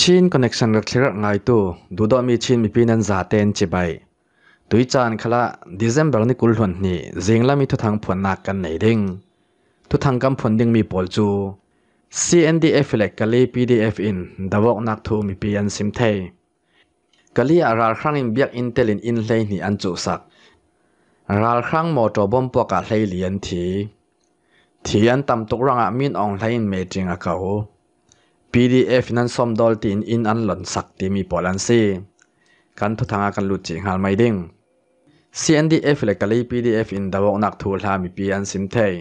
ชินคอนเนคชันกับเชิกงไงตัวดูดอมีชินมีพีนัน่าเตนจีไปตุยจานขละดือนเบอร์นี่กุลหนนี่จิงละมีทุทางผลนักกันไหนดิ่งทุทางกำผลดิ่งมีปอลจู CNDF เล็กกะลี PDF in ดาวกนักทูมีพีนันซิมเทย์กะลีอาราครั้งอินเบียกอินเทลินอินเลนี่อันจูสักราครั้งมอตบอมปวกะเลยเลียนทีที่อันตำตุกรังอามินอองเล์เมจิงอาเขา PDF นั้นซ่อมดอลตีนอินอันหล่นสักตีมีปอลันซีกันทุทางกันลุจิงหาไม่ดิ่ง CNDF เลยกะลี PDF อินดาวนักทูลหามีปีอันซิมเทย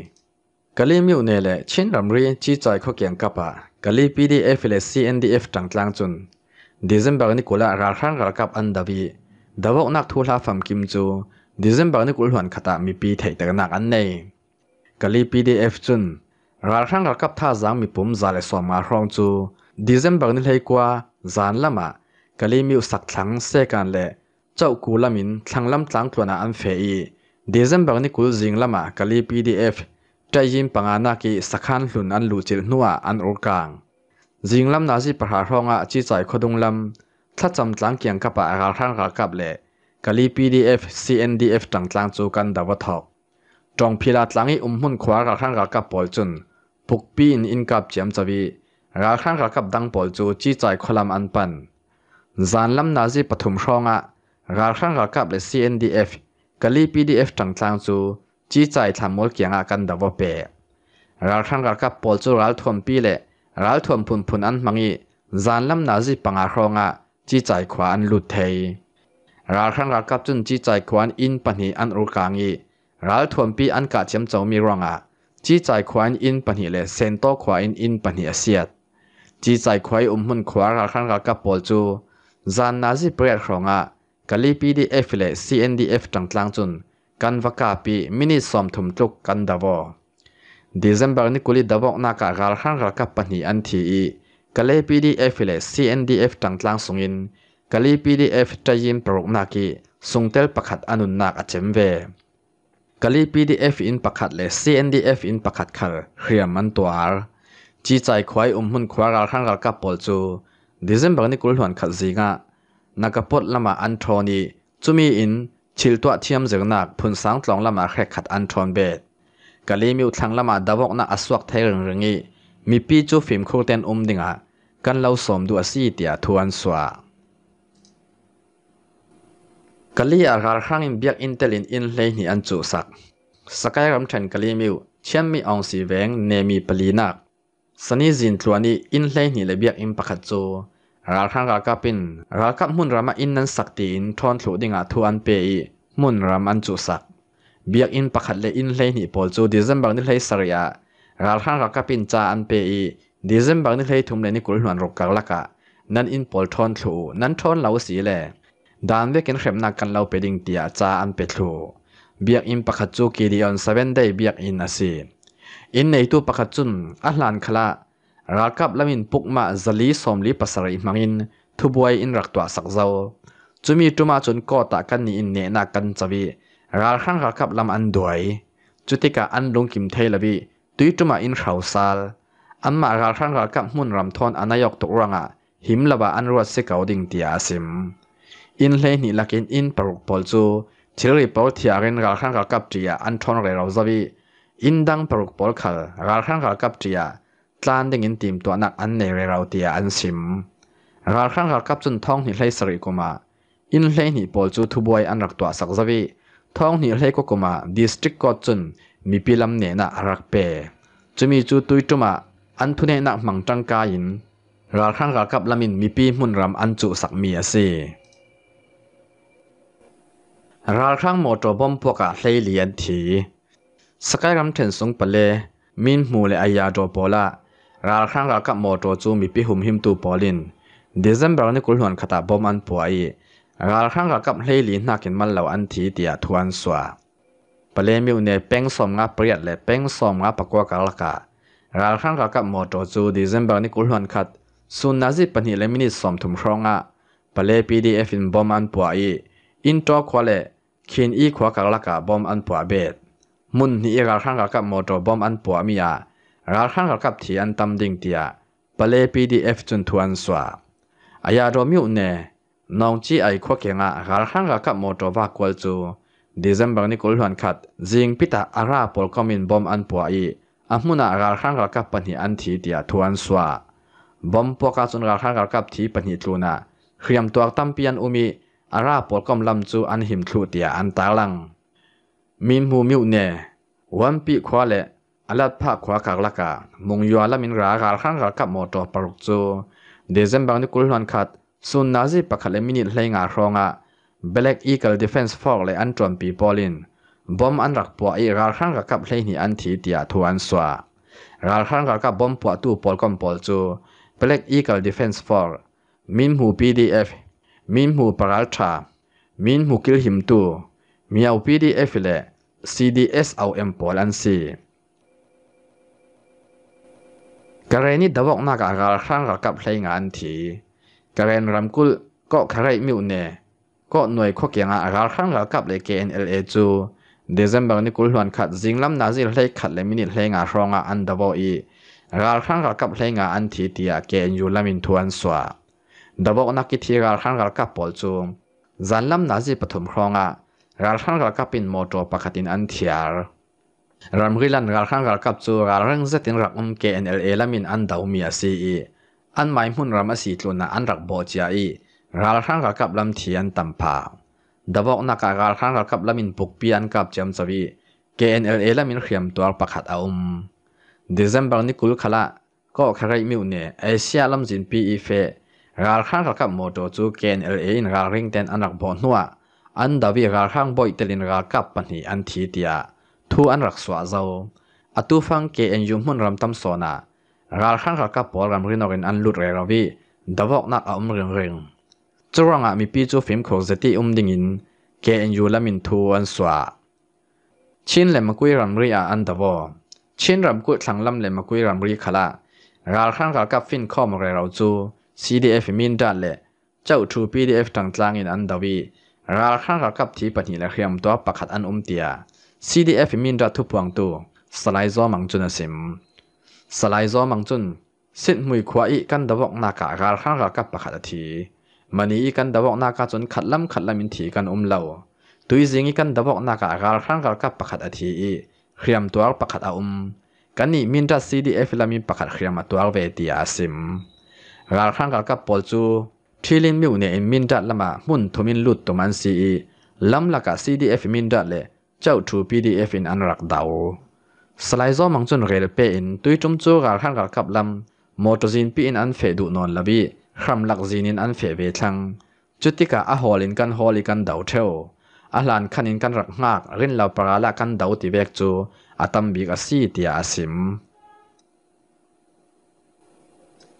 กะลีมิวเนเลชินรำรีจีจอยข้อเกียงกับปะกะลี PDF เลย CNDF จังตลางจุนดิเซมเบอร์นี่กุละราครั้งระกับอันดับีดาวนักทูลหาฟัมกิมจูดิเซมเบอร์นี่กุลหวนขตามีปีเทยแต่นักอันเนยกะลี PDF จุนรารังกับท่าจังมีปุ่มจ่าเลสวมาครองจูดีเซมเบองนิ่เลยกว่าจานละมากะลีมีสักทังเซกันเลเจ้ากูละมินทังลำจังตัวน่ะอันเฟยดีเซมเบองนิ่กูจิงละมากะลีพีดีเอฟใจยิ้มปังอานนักีสักขันหลุนอันลู่จิลนัวอันอุกังจิงลำนาซีประหารองอ่ะจีใจขดุงลำทัดจำจังเกียงกับป่าการทังกับกับเลกะลีพีดีเอฟซีเอ็นดีเอฟจังจังจูกันดาวทอกจงพิลาจังอีอุมหุ่นขวาการทังกับกับปอยจุนพุกปีนอินกับเจียมจวี ราครั้งรักับดังปอลจูจีใจคลำอันปันจานลำนาจีปฐุมช่องอะราครั้งรักับเลซีเอ็นดีเอฟกะลีีเอฟจังจางจูจีใจทำมดเกียงอากันดาวเปราครั้งรักับปอลจูรัลทวมปีเละรัลทวมพุนพุนอันมังอีจานลำนาจีปังอาครองอะจีใจขวาอันหลุดเทยราครั้งรักับจุนจีใจขวานอินปันหีอันรุกางอีรัลทวมปีอันกะเจียมเจ้ามีรองอะจีใจควายอินปัญหาเลเซนโตควายอินปัญหาเสียดจีใจควายอุ้มหุ่นควายราขันกับปอลจูจานนาจิเปรียดของอ่ะกลีพีดีเอฟเลซีเอ็นดีเอฟตังตั้งจุนกันวกาปีมินิสอมถุมจุกกันดาวเดซเบอร์นี่กุลิดาวกนักการราคันกับปัญหาอันทีอีกลีพีดีเอฟเลซีเอ็นดีเอฟตังตั้งสุงินกลีพีดีเอฟจะยิมปรุกนักีสุงเตลประคัดอนุนักอัจฉริเวกะลีพีดีเอฟอินประคัดเลซีเอ็นดีเอฟอินประคัดขาลเรียมมันตัวร์จีใจควายอุ้มหุ่นควายรัลขันรักกับปอลจูดิเซมบังนี่กุลหวนขัดซิงะนักปดละมาอันโทนีจุมีอินชิลตัวเทียมเจงนักพุนสังตลองละมาแขกขัดอันโทนเบดกะลีมิวทังละมาดาวกนักอสวกเทเริงเริงีมีปีจูฟิมคูเต้นอุ้มดิงะกันเล่าสมดูอสีเตียทวนสว่ากลีอาการครั้งเบียกอินเตลินอินเลนี่อันจูสักสกายรัมเทนกลีมิวเชื่อมมีองสีเวงเนมีปลีนัก สนิจินตัวนี้อินเลนี่เลเบียกอินปักจูรักครั้งรักกับินรักกับมุนรามาอินนั้นสักตีนทอนถูดิงาทันเปย์มุนรามันจูสักเบียกอินปะกขัดเลอินเลนี่ปอลจูดิซัมบังนิเลสเรียรักครั้งรักกับินจ้าอันเปย์ดิซัมบังนิเลทุมเลนี่กุลหนวนรกกะลักะนั้นอินปอลทอนถูนั้นทอนเหลาสีแหลดานเวกินเข็มนักกันเลราเปดิงเตียจ้าอันเปิดลูเบียกอินปะขจูกีดิออนเซเว่นได้เบียกอินอาศีอินในตูวปะขจุนอัลลันคลารักกับลามินปุกมาจัลีสอมลีปัสรีมังอินทุบวยอินรักตัวสักเจ้าจุมีตัวมาจนก่อตากันนี่อินเนนักกันจวีรักคั้งรักกับลำอันด้วยจุี่กาอันลงกิมเทลวีตุยจุมาอินเขาซาลอันมารักคั้งรักกับมุนรำทอนอันนายกตุรังอ่ะหิมละบาอันรวดเสกเอาดิ่งเตียสิมอินเลนี่ลักอินอินปรุปอลจูชิลลี่ปอลที่อารินกขันกากับจียอันทอนเรลาวซาบีอินดังปรุปอลขักขันกาคับจียจานดึงอินทีมตัวนักอันเนเรลาวตียอันซิมกขันกาคับจุนทองนี่เลสริกุมาอินเลนี่ปอลจูทุบวยอันรักตัวสักจะวิทองนี่เลกุกูมาดิสตริกก็จุน มีพิลัมเนน่ารักเป้จูมีจูตุยจุมา อันทุนเนนักมังจังกายินกขันกาคับลามินมีพิมุนรำอันจูสักมีอะซีราครั้งหมดตบอมพวกะเลยเลียนทีสกายรัมเทนสงปเลมินมูเลอายาโดโปละราครั้งรากับหมดตจูมีพิหุมหิมตูปอลินเดซัมเบอา์นีกุลหวนขตาบอมอันป่วยราครั้งรากับเลยลีนักกินมันเหล่าอันทีเตียทวนสวาปเลมิวเนเป้งสมงาเปรียดเลเป้งสมงาปะกัวกาละกะราครั้งรากับหมดตจูเดซัมเบอา์นีกุลหวนขัดสุนนาจิปนิเลมินิสมถุมครองอะปเลพีดีเอฟอินบอมอันป่วยอินโตควาเลขีนอีขวากักลักกะบอมอันปัวเบ็ดมุนนี่กักขังกักกับมอตบอมอันปัวมีอากักขังกักกับที่อันตำดิ่งเตียปเลปีดีเอฟจนทวนสวาอายาโรมิวเน่น้องจีไอขวาเกงะกักขังกักกับมอตวากวลจูเดซเบ b ร์นี่กลหันขัดจิงพิตาอาราปอลคอมินบอมอันปัวอีอามุนากักขังกักกับปัญหาอันทีเตียทวนสวาบอมปวกาจนกักขังกักกับที่ปัญหาจูนาเขียมตัวตั้มเปียนอุมีอาราปดกอมลำจูอันหิมคลูเตียอันตาลังมิมหูมิวเนวันปีควาเลอลัดภาคขวากักละกามงยัวละมินรากาขังกักับมอตอปรุกจูเดซมบังนิกุลวันขัดซุนนาซีปะขัดเลมินิเลงาครองอะเบล็กอีเกิลดิฟเฟนส์ฟอกเลอันจอมปีบอลินบอมอันรักปัวอีกาขังกักับเลนี่อันทีเตียทวนสวากาขังกักับบอมปัวตูปอลกอมปอลจูเบล็กอีเกิลดิฟเฟนส์ฟอกมิมหูพีดีเอฟ min mu paral tha min mu kil him tu miau pdf le cds au em pol an si kareni dawok na ka gar khang ra kap thlei nga an thi karen ramkul ko kharai miu ne ko noi kho kenga agar khang ra kap le knla chu December ni kul hluan khat jinglam na zil hlei khat le minute hlei nga hronga an dawo i ral khang ra kap hlei nga an thi tia ke en yu lamin thuan swa ดับนักกิธีการขันการกับปอลจูงจันลำนาจีปฐมครองอ่ะการขันการกับเป็นโมโตปกตินอันเทียร์รำริลันการขันการกับจูการเรื่องเซตินรักอุ้มเกนเอลเอลามินอันดาวมีอาซีอีอันไม่มุ่นรำสีตัวน่ะอันรักโบจีอีการขันการกับลำเทียนตัมพาดับนักการขันการกับลำมินปุกปียนกับเจมสวีกเนเอลามินเขียมตัวปักคัดอุ้มเดซเบอร์นีคกุลขละก็ใครมิวเนี่ยเอเชียลำจินปีอีเฟรัลข้างขับมอเตอร์จูเกนเอลเอนรัลริงเตนอันรักบอนัวอันดับวิรัลข้างบอยเตลินรักกับปัญหาอันที่เดียทูอันรักสวาเจ้าอัตุฟังเกเอนยูมุนรำตัมโซนารัลข้างขับบอลรำรินอรินอันลุดเรลวีดับวอกนักอุ้มริงริงจรวงอามีปีจูฟิล์มโคเซติอุ้มดิ้งอินเกเอนยูลามินทูอันสวาชินเลมกุยรำรีอาอันดับวอชินรำกุยสังลำเลมกุยรำรีขลาราลข้างขับฟินคอมเรวจู CDF มินดาเล่เจ้าชู PDF ต่างตจางอินอันดาวีราข้างกับกที่ปฏิเลเขียมตัวประคัดอันอุมเตีย CDF มินดาทุบวางตัวสไลซ์มังจุนสิมสไลซ์มังจุนสิทมวยควายกันดาวกนาการาข้างกับกประคัดทีมันนี้กันดาวกนากาจนขัดล้ำขัดล้ำมินทีกันอุมเล่าตุยจิงกันดาวกนาการาข้างกับกประคัดทีเขียมตัวประคัดอาอมกันนี่มินดา CDF ละมินประคัดเขียมตัวเวทีอาซิม gal khang gal ka pol chu thilim miu ne min da lama mun thumin lut to man si e lam la ka cdf min da le chau thu pdf in anrak dau slai zo mang chun rel pe in tui chum chu gal khang gal kap lam motozin pi in an fe du non labi khram lak zin in an fe ve thlang chutika a hol in kan hol i kan dau theo a hlan khan in kan rak ngak rin la para la kan dau ti vek chu atam bi ka si tia asim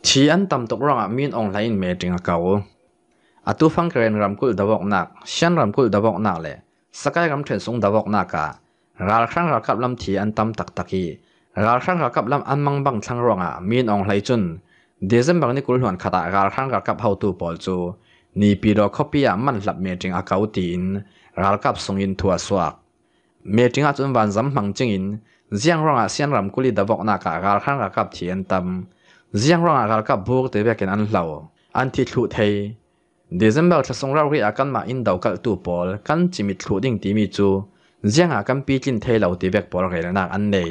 ชีอันตำตกร่ะงมีนองไลน์เมจิงเก่าอาตูฟังเกรนรำกุลดาวกนักเชียนรำกุลดาวกนักเลยสกายรำเทนสงดาวกนักกะราครั้งรักกับลำทีอันตำตักตักีราครั้งรักกับลำอันมังบังชังร่างมีนองไลจุนเดซอนบังนี่กุลหวนขัาราครั้งรักกับเฮาตูปอลจูนี่ปีรอคอปียมันหลับเมจิงอาเก่าตีนรักกับสงอินทัวสวักเมจิงอาจุนวันจำมังจิงอินเสียงร่องเชียนรำกุลดาวกนักกะรกครั้งรักกับทีอันตำ ziang rang agal ka bur te bekin an lau an ti thu thei december thlasong rau ri akan ma in dawkal tu pol kan chimi thu ding ti mi chu ziang a kan pi tlin thei lau te bek pol gel na an nei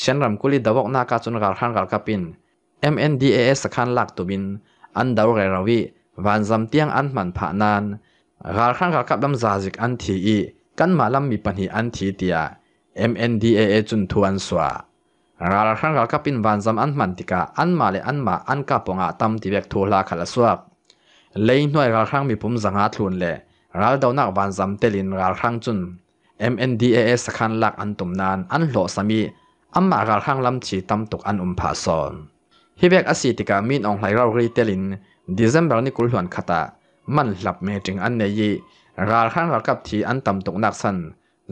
sian ram kuli dawok na ka chun gar khan gar ka pin mndas khan lak tu bin an daw ge rawi van zam tiang an man pha nan gar khan gar ka dam za zik an thi i kan ma lam mi pan hi an thi tia mndaa chun thu an swa ราลครั้งกับปินวันจำอันมันติกาอันมาเลอันมาอันกับปงอาตมที่เวกทูลาขลดสวกเลยหน่วยราครังมีปุ่มสังหาทุนเล่รารดาวนักวันจำเตลินราครังจุน MNDAS ขันลักอันตุมนานอันโหลสมีอันมาราครังลำชีตัมตกอันอุมผาสอนฮิเวกอสิติกามีนองไหลเรารีเตลินดิเซมเบอร์นี่กุลหวนคตามันหลับเมจึงอันเนยีราครัรักับที่อันตัมตกนักสัน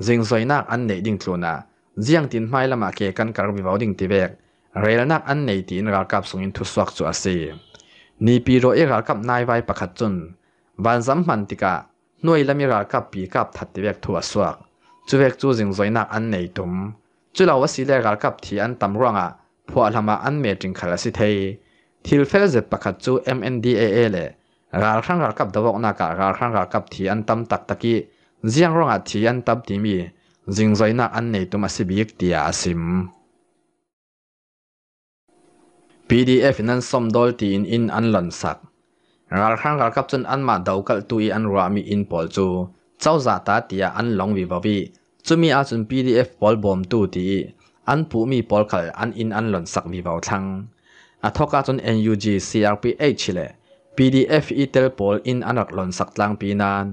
จิงซอยนักอันเนดิงทุนาเจียงตินไม่ละมาเกกันกับวิวาดิ่งตีเวกเรีนนักอันในตินรากับส่งินทุสวักจัอซีนี่ปีโรเอรากับนายไว้ประคจุนวันสำมพันติกาหน่วยละมีรากับปีกับทัดตีเวกทัวสวักจูเวกจูจิงจอยนักอันในตุมจูเลาวสีเลรากับที่อันตำรวงอ่ะพอละมาอันเมจิงคาลสิเทยทิลเฟลเซประคจเอ็นดีเออเเลยรากรังรากับดวกนักการรากรังรากับที่อันตำตักตะกี้เจียงรองอ่ะที่อันตำตีมี zingzoina an nei tum asibik tia asim pdf nan som dol ti in in an lan sak ral khang ral kap chun an ma dau kal tu i an ra mi in pol chu chau za ta tia an long wi wawi chumi a chun pdf pol bom tu ti an pu mi pol khal an in an lan sak mi wau thang a thoka chun nug crph chile pdf i tel pol in anak lon sak tlang pi nan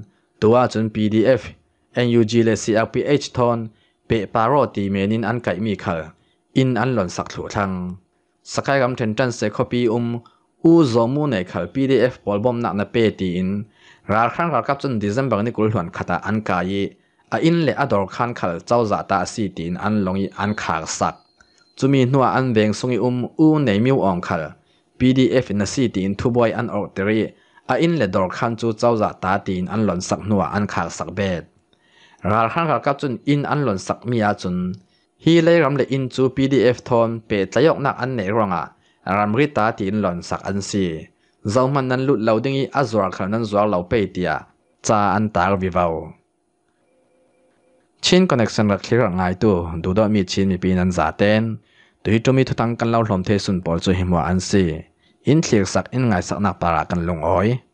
tua chun pdf NUG လေ CRPH ทอนเปปารอตีเมนินอันไกมีค่ะอินอันหล่อนสักถูทังสกายกำเทนจันเซคอปีอุมอูโซมูในค่ะ PDF บอลบอมนักนเปตีนราครั้งรากับจนดิเซมบังนี่กุลหวนคตาอันกายအင်လေအဒေါ်ခန်ခလเจ้าဇာတာစီတင်အန်လုံဤအန်ခါဆက်จุมีนัวอันเวงสงอุมอูในมิวอองคา PDF นสีตินทุบอยอันออกเตรีอินเลดอร์คันจูเจ้าจาตาตินอันหลอนสักนัวอันขาสักเบด nga khang kha ka chun in an lon sak mi a chun hi le ram le in chu pdf thon pe tlayok nak an nei à làm ri ta tin lon sak an si zau man nan lut lo dingi azwar khan rồi lâu lo pe à, cha an ta vì vào, chin connection ra clear ngay tu du đó mi chin mi pin an za ten tuy tu mi thutang kan lâu hlom the sun por chu himwa an si in thlir sak in ngai sak nak para kan lung oi